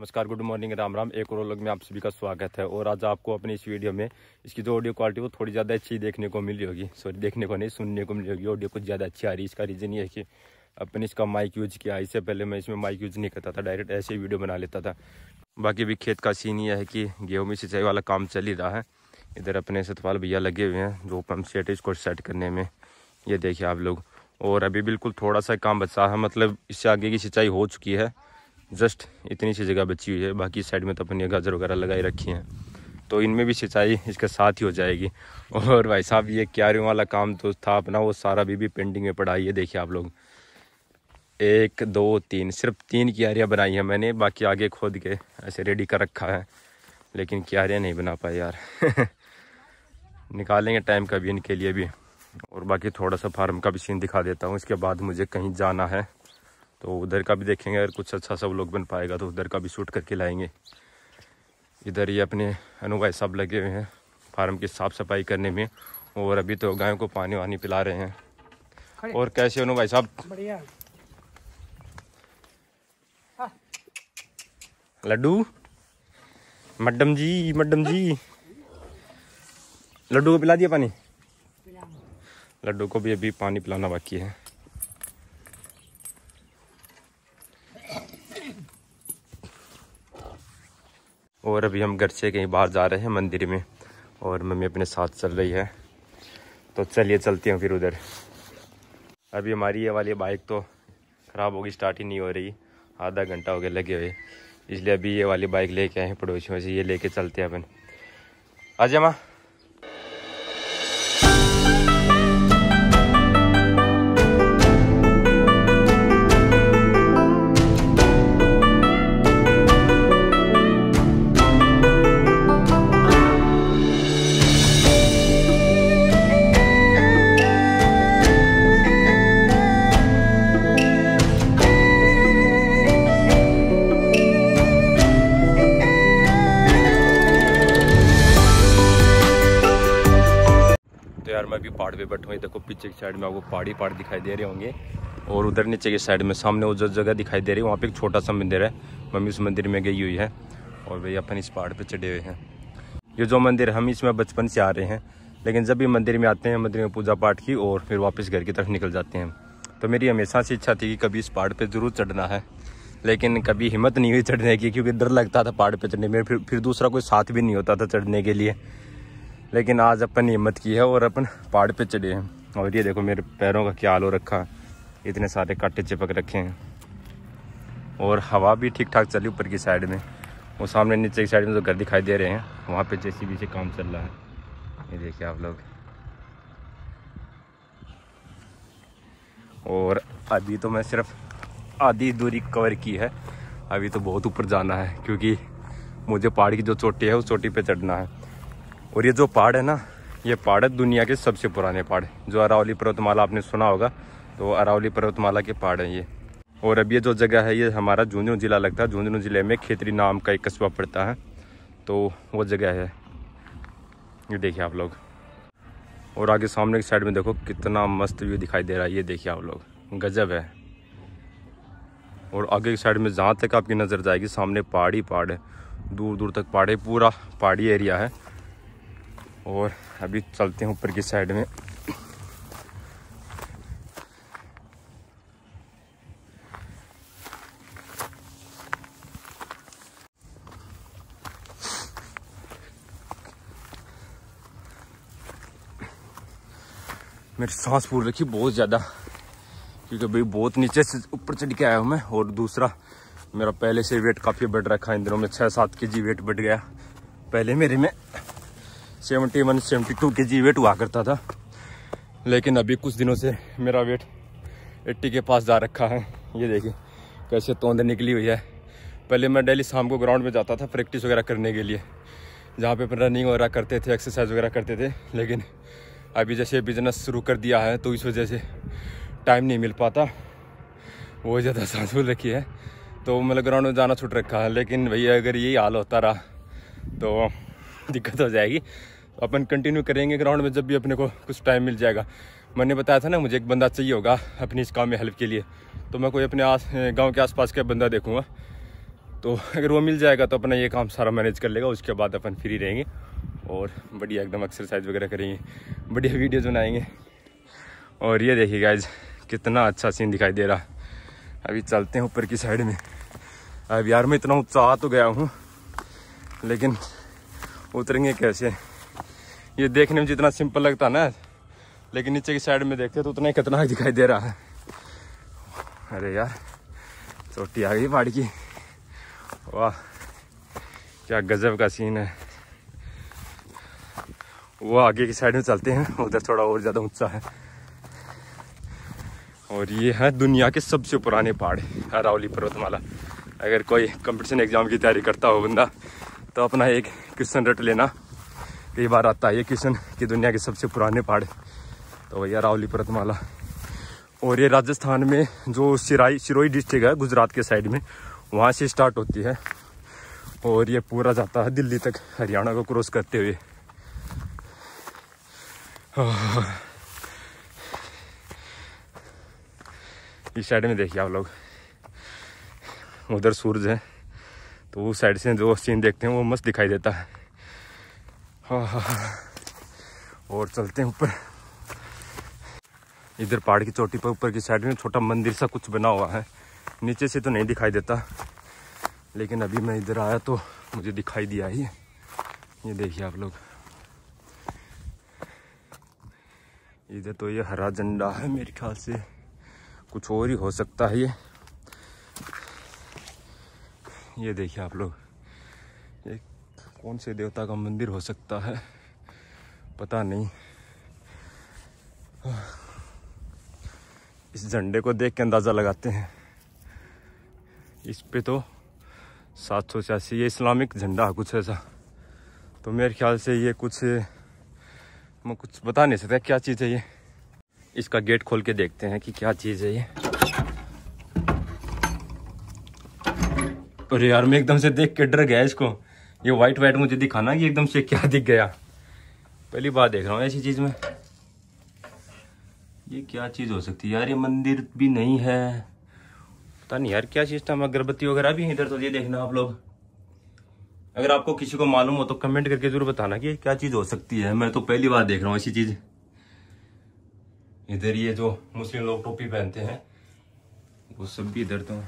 नमस्कार good morning Ram Ram एक और लोग में आप सभी का स्वागत है और आज आपको अपनी इस वीडियो में इसकी जो ऑडियो क्वालिटी वो थोड़ी ज़्यादा अच्छी देखने को मिली होगी सॉरी देखने को नहीं सुनने को मिली होगी ऑडियो कुछ ज़्यादा अच्छी आ रही है इसका रीज़न ये है कि अपने इसका माइक यूज किया इससे पहले मैं इसमें माइक यूज नहीं करता था डायरेक्ट ऐसे ही वीडियो बना लेता था बाकी भी खेत का सीन ये है कि गेहूँ में सिंचाई वाला काम चल ही रहा है इधर अपने सतपाल भैया लगे हुए हैं जो पम्प सेट है इसको सेट करने में ये देखिए आप लोग और अभी बिल्कुल थोड़ा सा काम बचा है मतलब इससे आगे की सिंचाई हो चुकी है जस्ट इतनी सी जगह बची हुई है बाकी साइड में तो अपनी गाजर वगैरह लगाई रखी हैं तो इनमें भी सिंचाई इसके साथ ही हो जाएगी और भाई साहब ये क्यारियों वाला काम तो था अपना वो सारा भी भी पेंटिंग में पड़ा है देखिए आप लोग एक दो तीन सिर्फ तीन क्यारियाँ बनाई हैं मैंने बाकी आगे खोद के ऐसे रेडी कर रखा है लेकिन क्यारियाँ नहीं बना पाए यार निकालेंगे टाइम का भी इनके लिए भी और बाकी थोड़ा सा फार्म का भी सीन दिखा देता हूँ इसके बाद मुझे कहीं जाना है तो उधर का भी देखेंगे अगर कुछ अच्छा सा व्लॉग बन पाएगा तो उधर का भी शूट करके लाएंगे इधर ये अपने अनु भाई साहब लगे हुए हैं फार्म की साफ़ सफाई करने में और अभी तो गायों को पानी वानी पिला रहे हैं और कैसे अनु भाई साहब लड्डू मडम जी मडम जी लड्डू को पिला दिया पानी लड्डू को भी अभी पानी पिलाना बाकी है और अभी हम घर से कहीं बाहर जा रहे हैं मंदिर में और मम्मी अपने साथ चल रही है तो चलिए चलते हैं फिर उधर अभी हमारी ये वाली बाइक तो ख़राब होगी स्टार्ट ही नहीं हो रही आधा घंटा हो गया लगे हुए इसलिए अभी ये वाली बाइक लेके आए हैं पड़ोसियों से ये लेके चलते हैं अपन आ माँ नीचे की साइड में आपको पहाड़ी पहाड़ दिखाई दे रहे होंगे और उधर नीचे की साइड में सामने वो जो जगह दिखाई दे रही है वहाँ पे एक छोटा सा मंदिर है मम्मी उस मंदिर में गई हुई है और वही अपन इस पहाड़ पे चढ़े हुए हैं ये जो मंदिर हम इसमें बचपन से आ रहे हैं लेकिन जब भी मंदिर में आते हैं मंदिर में पूजा पाठ की और फिर वापस घर की तरफ निकल जाते हैं तो मेरी हमेशा से इच्छा थी कि कभी इस पहाड़ पर ज़रूर चढ़ना है लेकिन कभी हिम्मत नहीं हुई चढ़ने की क्योंकि डर लगता था पहाड़ पर चढ़ने में फिर फिर दूसरा कोई साथ भी नहीं होता था चढ़ने के लिए लेकिन आज अपन ने हिम्मत की है और अपन पहाड़ पर चढ़े हैं और ये देखो मेरे पैरों का क्या हाल हो रखा है इतने सारे काटे चिपक रखे हैं और हवा भी ठीक ठाक चली ऊपर की साइड में और सामने नीचे की साइड में जो तो घर दिखाई दे रहे हैं वहाँ पे बी से काम चल रहा है ये देखिए आप लोग और अभी तो मैं सिर्फ आधी दूरी कवर की है अभी तो बहुत ऊपर जाना है क्योंकि मुझे पहाड़ की जो चोटी है उस चोटी पे चढ़ना है और ये जो पहाड़ है ना ये पहाड़ है दुनिया के सबसे पुराने पहाड़ जो अरावली पर्वतमाला आपने सुना होगा तो अरावली पर्वतमाला के पहाड़ हैं ये और अब ये जो जगह है ये हमारा झुंझुनू ज़िला लगता है झुंझुनू ज़िले में खेतरी नाम का एक कस्बा पड़ता है तो वो जगह है ये देखिए आप लोग और आगे सामने की साइड में देखो कितना मस्त व्यू दिखाई दे रहा है ये देखिए आप लोग गजब है और आगे की साइड में जहाँ तक आपकी नज़र जाएगी सामने पहाड़ी पहाड़ है दूर दूर तक पहाड़ है पूरा पहाड़ी एरिया है और अभी चलते हैं ऊपर की साइड में मेरी सांस फूल रखी बहुत ज़्यादा क्योंकि भाई बहुत नीचे से ऊपर चढ़ के आया हूँ मैं और दूसरा मेरा पहले से वेट काफ़ी बढ़ रखा है इन दिनों में छः सात के जी वेट बढ़ गया पहले मेरे में सेवेंटी वन सेवेंटी टू के जी वेट हुआ करता था लेकिन अभी कुछ दिनों से मेरा वेट एट्टी के पास जा रखा है ये देखिए कैसे तोंद निकली हुई है पहले मैं डेली शाम को ग्राउंड में जाता था प्रैक्टिस वगैरह करने के लिए जहाँ पे रनिंग वगैरह करते थे एक्सरसाइज वगैरह करते थे लेकिन अभी जैसे बिजनेस शुरू कर दिया है तो इस वजह से टाइम नहीं मिल पाता वो ज़्यादा सांस फूल रखी है तो मतलब ग्राउंड में जाना छूट रखा है लेकिन भैया अगर यही हाल होता रहा तो दिक्कत हो जाएगी तो अपन कंटिन्यू करेंगे ग्राउंड में जब भी अपने को कुछ टाइम मिल जाएगा मैंने बताया था ना मुझे एक बंदा चाहिए होगा अपनी इस काम में हेल्प के लिए तो मैं कोई अपने आस गाँव के पास का बंदा देखूँगा तो अगर वो मिल जाएगा तो अपना ये काम सारा मैनेज कर लेगा उसके बाद अपन फ्री रहेंगे और बढ़िया एकदम एक्सरसाइज वगैरह करेंगे बढ़िया वीडियोज़ बनाएंगे और ये देखिए गाइज कितना अच्छा सीन दिखाई दे रहा अभी चलते हैं ऊपर की साइड में अब यार मैं इतना उत्साह तो गया हूँ लेकिन उतरेंगे कैसे ये देखने में जितना सिंपल लगता है ना लेकिन नीचे की साइड में देखते तो उतना ही खतरनाक दिखाई दे रहा है अरे यार चोटी आ गई पहाड़ की वाह क्या गजब का सीन है वो आगे की साइड में चलते हैं उधर थोड़ा और ज़्यादा ऊंचा है और ये है दुनिया के सबसे पुराने पहाड़ अरावली पर्वतमाला अगर कोई कंपटीशन एग्ज़ाम की तैयारी करता हो बंदा तो अपना एक क्वेश्चन रट लेना कई बार आता है ये क्वेश्चन कि दुनिया के सबसे पुराने पहाड़ तो भैया रावली परतमाला और ये राजस्थान में जो सिराई सिरोही डिस्ट्रिक्ट है गुजरात के साइड में वहाँ से स्टार्ट होती है और ये पूरा जाता है दिल्ली तक हरियाणा को क्रॉस करते हुए इस साइड में देखिए आप लोग उधर सूरज है तो उस साइड से जो सीन देखते हैं वो मस्त दिखाई देता है हाँ, हाँ, हाँ। और चलते हैं ऊपर इधर पहाड़ की चोटी पर ऊपर की साइड में छोटा मंदिर सा कुछ बना हुआ है नीचे से तो नहीं दिखाई देता लेकिन अभी मैं इधर आया तो मुझे दिखाई दिया ही ये देखिए आप लोग इधर तो ये हरा झंडा है मेरे ख्याल से कुछ और ही हो सकता है ये ये देखिए आप लोग ये कौन से देवता का मंदिर हो सकता है पता नहीं इस झंडे को देख के अंदाज़ा लगाते हैं इस पे तो सात सौ छियासी ये इस्लामिक झंडा है कुछ ऐसा तो मेरे ख्याल से ये कुछ मैं कुछ बता नहीं सकता क्या चीज़ है ये इसका गेट खोल के देखते हैं कि क्या चीज़ है ये अरे यार मैं एकदम से देख के डर गया इसको ये वाइट वाइट मुझे दिखाना ये एकदम से क्या दिख गया पहली बार देख रहा हूँ ऐसी चीज़ में ये क्या चीज़ हो सकती है यार ये मंदिर भी नहीं है पता नहीं यार क्या था अगरबत्ती वगैरह भी इधर तो ये देखना आप लोग अगर आपको किसी को मालूम हो तो कमेंट करके जरूर बताना कि क्या चीज़ हो सकती है मैं तो पहली बार देख रहा हूँ ऐसी चीज़ इधर ये जो मुस्लिम लोग टोपी पहनते हैं वो सब भी इधर तो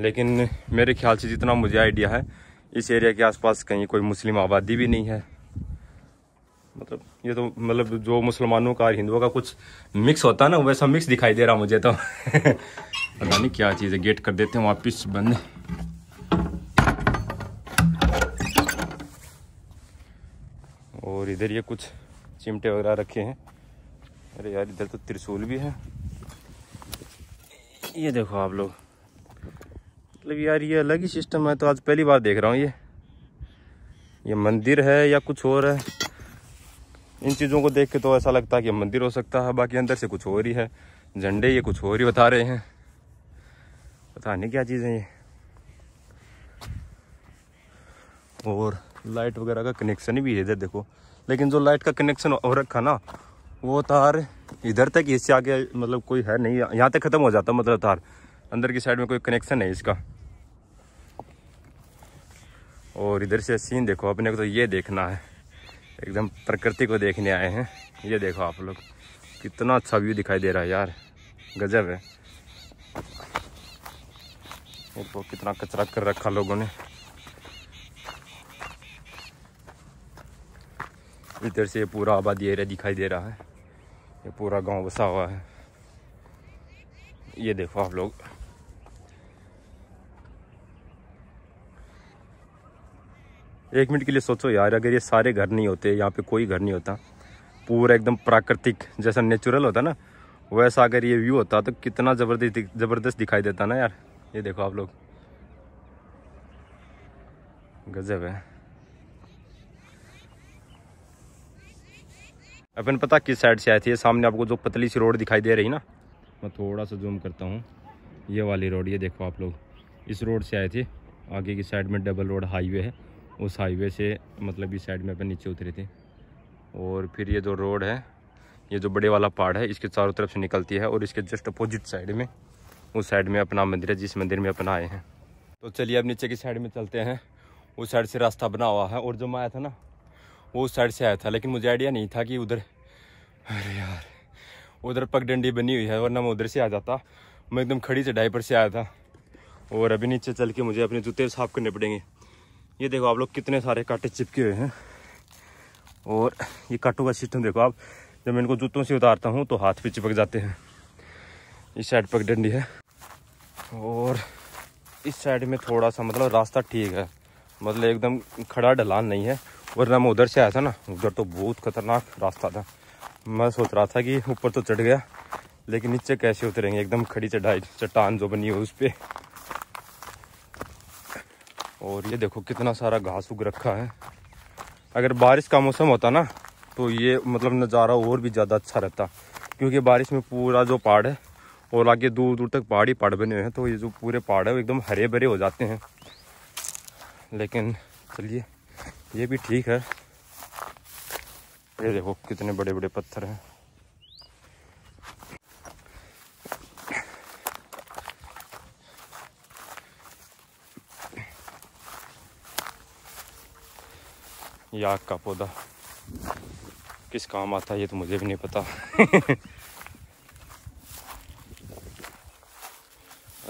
लेकिन मेरे ख्याल से जितना मुझे आइडिया है इस एरिया के आसपास कहीं कोई मुस्लिम आबादी भी नहीं है मतलब ये तो मतलब जो मुसलमानों का और हिंदुओं का कुछ मिक्स होता है ना वैसा मिक्स दिखाई दे रहा मुझे तो पता नहीं क्या चीज़ है गेट कर देते हैं वापिस बंद और इधर ये कुछ चिमटे वगैरह रखे हैं अरे यार इधर तो त्रिशूल भी है ये देखो आप लोग मतलब यार ये अलग ही सिस्टम है तो आज पहली बार देख रहा हूँ ये ये मंदिर है या कुछ और है इन चीज़ों को देख के तो ऐसा लगता है कि मंदिर हो सकता है बाकी अंदर से कुछ और ही है झंडे ये कुछ और ही बता रहे हैं पता नहीं क्या चीज़ है ये और लाइट वगैरह का कनेक्शन भी है इधर देखो लेकिन जो लाइट का कनेक्शन और रखा ना वो तार इधर तक इससे आगे मतलब कोई है नहीं यहाँ तक ख़त्म हो जाता मतलब तार अंदर की साइड में कोई कनेक्शन है इसका और इधर से सीन देखो अपने को तो ये देखना है एकदम प्रकृति को देखने आए हैं ये देखो आप लोग कितना अच्छा व्यू दिखाई दे रहा है यार गजब है देखो कितना कचरा कर रखा लोगों ने इधर से पूरा आबादी एरिया दिखाई दे रहा है ये पूरा गांव बसा हुआ है ये देखो आप लोग एक मिनट के लिए सोचो यार अगर ये सारे घर नहीं होते यहाँ पे कोई घर नहीं होता पूरा एकदम प्राकृतिक जैसा नेचुरल होता ना वैसा अगर ये व्यू होता तो कितना ज़बरदस्त ज़बरदस्त दिखाई देता ना यार ये देखो आप लोग गजब है अपन पता किस साइड से आए थे ये सामने आपको जो पतली सी रोड दिखाई दे रही ना मैं थोड़ा सा जूम करता हूँ ये वाली रोड ये देखो आप लोग इस रोड से आए थे आगे की साइड में डबल रोड हाईवे है उस हाईवे से मतलब इस साइड में अपन नीचे उतरे थे और फिर ये जो रोड है ये जो बड़े वाला पहाड़ है इसके चारों तरफ से निकलती है और इसके जस्ट अपोजिट साइड में उस साइड में अपना मंदिर है जिस मंदिर में अपन आए हैं तो चलिए अब नीचे की साइड में चलते हैं उस साइड से रास्ता बना हुआ है और जो मैं आया था ना वो उस साइड से आया था लेकिन मुझे आइडिया नहीं था कि उधर अरे यार उधर पगडंडी बनी हुई है वरना मैं उधर से आ जाता मैं एकदम खड़ी से डाइपर से आया था और अभी नीचे चल के मुझे अपने जूते साफ करने पड़ेंगे ये देखो आप लोग कितने सारे कांटे चिपके हुए हैं और ये कांटों का सिस्टम देखो आप जब मैं इनको जूतों से उतारता हूँ तो हाथ भी चिपक जाते हैं इस साइड पर डंडी है और इस साइड में थोड़ा सा मतलब रास्ता ठीक है मतलब एकदम खड़ा ढलान नहीं है वरना मैं उधर से आया था ना उधर तो बहुत खतरनाक रास्ता था मैं सोच रहा था कि ऊपर तो चढ़ गया लेकिन नीचे कैसे उतरेंगे एकदम खड़ी चढ़ाई चट्टान जो बनी है उस पर और ये देखो कितना सारा घास उग रखा है अगर बारिश का मौसम होता ना तो ये मतलब नज़ारा और भी ज़्यादा अच्छा रहता क्योंकि बारिश में पूरा जो पहाड़ है और आगे दूर दूर तक पहाड़ ही पहाड़ बने हुए हैं तो ये जो पूरे पहाड़ है वो एकदम हरे भरे हो जाते हैं लेकिन चलिए ये भी ठीक है ये देखो कितने बड़े बड़े पत्थर हैं याक का पौधा किस काम आता है ये तो मुझे भी नहीं पता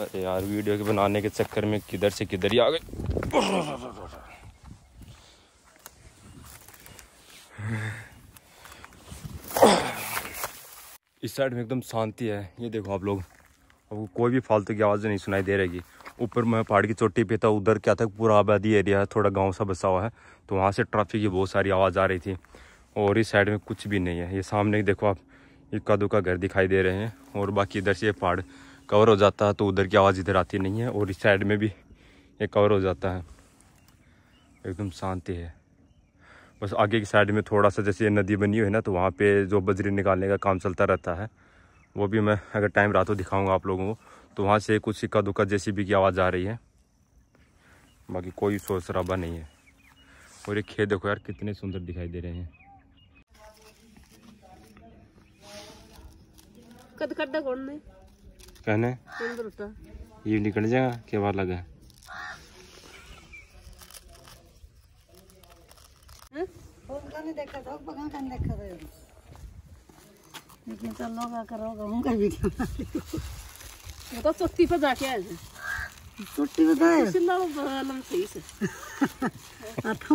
अरे यार वीडियो के बनाने के चक्कर में किधर से किधर ही आ गए इस साइड में एकदम शांति है ये देखो आप लोग अब कोई भी फालतू की आवाज़ नहीं सुनाई दे रहेगी ऊपर मैं पहाड़ की चोटी पे था उधर क्या था पूरा आबादी एरिया है थोड़ा गांव सा बसा हुआ है तो वहाँ से ट्रैफिक की बहुत सारी आवाज़ आ रही थी और इस साइड में कुछ भी नहीं है ये सामने देखो आप इक्का दुक्का घर दिखाई दे रहे हैं और बाकी इधर से पहाड़ कवर हो जाता है तो उधर की आवाज़ इधर आती नहीं है और इस साइड में भी ये कवर हो जाता है एकदम शांति है बस आगे की साइड में थोड़ा सा जैसे ये नदी बनी हुई है ना तो वहाँ पे जो बजरी निकालने का काम चलता रहता है वो भी मैं अगर टाइम रहा तो दिखाऊंगा आप लोगों को तो वहाँ से कुछ सिक्का दुक्का जेसीबी की आवाज़ आ रही है बाकी कोई शोर शराबा नहीं है और ये खेत देखो यार कितने सुंदर दिखाई दे रहे हैं कौन ने कहने ये निकल जाएगा क्या बात लगा हाँ? देखा था देखा था लेकिन तो लोग आकर होगा उनका वीडियो वो तो जाके आए सही से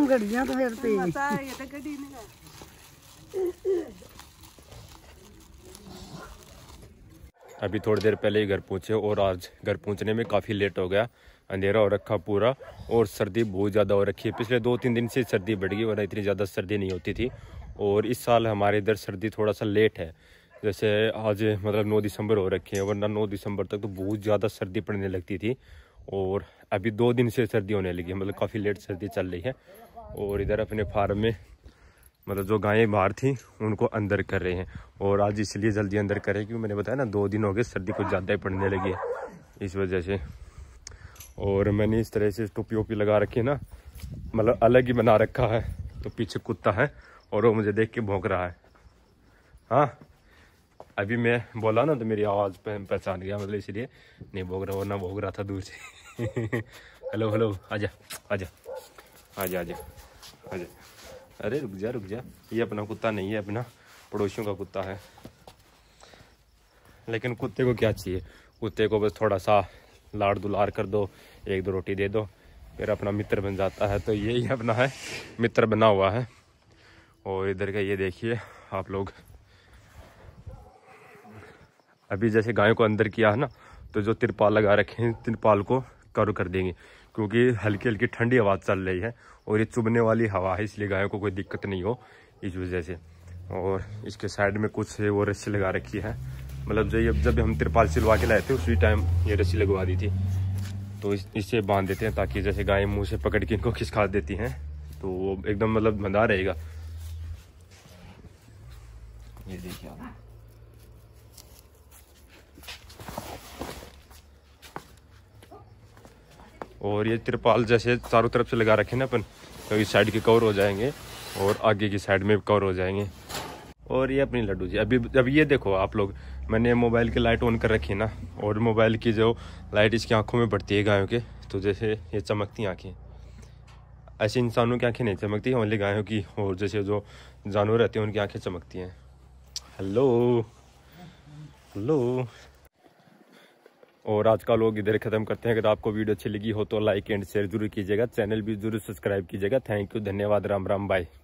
गड़ियां तो फिर हाँ, पता है ये तो गड़ी नहीं अभी थोड़ी देर पहले ही घर पहुंचे और आज घर पहुँचने में काफ़ी लेट हो गया अंधेरा हो रखा पूरा और सर्दी बहुत ज़्यादा हो रखी है पिछले दो तीन दिन से सर्दी बढ़ गई वरना इतनी ज़्यादा सर्दी नहीं होती थी और इस साल हमारे इधर सर्दी थोड़ा सा लेट है जैसे आज मतलब नौ दिसंबर हो रखे हैं वरना नौ दिसंबर तक तो बहुत ज़्यादा सर्दी पड़ने लगती थी और अभी दो दिन से सर्दी होने लगी है मतलब काफ़ी लेट सर्दी चल रही है और इधर अपने फार्म में मतलब जो गायें बाहर थी उनको अंदर कर रहे हैं और आज इसलिए जल्दी अंदर कर रहे हैं क्योंकि मैंने बताया ना दो दिन हो गए सर्दी कुछ ज़्यादा ही पड़ने लगी है इस वजह से और मैंने इस तरह से टोपी ओपी लगा रखी है ना मतलब अलग ही बना रखा है तो पीछे कुत्ता है और वो मुझे देख के भोंक रहा है हाँ अभी मैं बोला ना तो मेरी आवाज़ पहचान गया मतलब इसलिए नहीं भोग रहा वरना भोग रहा था दूर से हेलो हेलो आजा आजा आजा आजा आजा अरे रुक जा रुक जा ये अपना कुत्ता नहीं है अपना पड़ोसियों का कुत्ता है लेकिन कुत्ते को क्या चाहिए कुत्ते को बस थोड़ा सा लाड़ दुलार कर दो एक दो रोटी दे दो फिर अपना मित्र बन जाता है तो यही अपना है मित्र बना हुआ है और इधर का ये देखिए आप लोग अभी जैसे गायों को अंदर किया है ना तो जो तिरपाल लगा रखे हैं तिरपाल को कर कर देंगे क्योंकि हल्की हल्की ठंडी हवा चल रही है और ये चुभने वाली हवा है इसलिए गायों को कोई दिक्कत नहीं हो इस वजह से और इसके साइड में कुछ वो रस्सी लगा रखी है मतलब जो ये जब हम तिरपाल सिलवा के लाए थे उसी टाइम ये रस्सी लगवा दी थी तो इस इसे बांध देते हैं ताकि जैसे गाय मुँह से पकड़ के इनको खिसका देती हैं तो वो एकदम मतलब मंदा रहेगा ये देखिए और ये तिरपाल जैसे चारों तरफ से लगा रखे ना अपन तो इस साइड के कवर हो जाएंगे और आगे की साइड में कवर हो जाएंगे और ये अपनी लड्डू जी अभी अब ये देखो आप लोग मैंने मोबाइल की लाइट ऑन कर रखी है ना और मोबाइल की जो लाइट इसकी आंखों में बढ़ती है गायों के तो जैसे ये चमकती आँखें ऐसे इंसानों की आंखें नहीं चमकती ओनली गायों की और जैसे जो जानवर रहते हैं उनकी आंखें चमकती हैं हेलो हेलो और आज का लोग इधर ख़त्म करते हैं अगर आपको वीडियो अच्छी लगी हो तो लाइक एंड शेयर जरूर कीजिएगा चैनल भी जरूर सब्सक्राइब कीजिएगा थैंक यू धन्यवाद राम राम बाय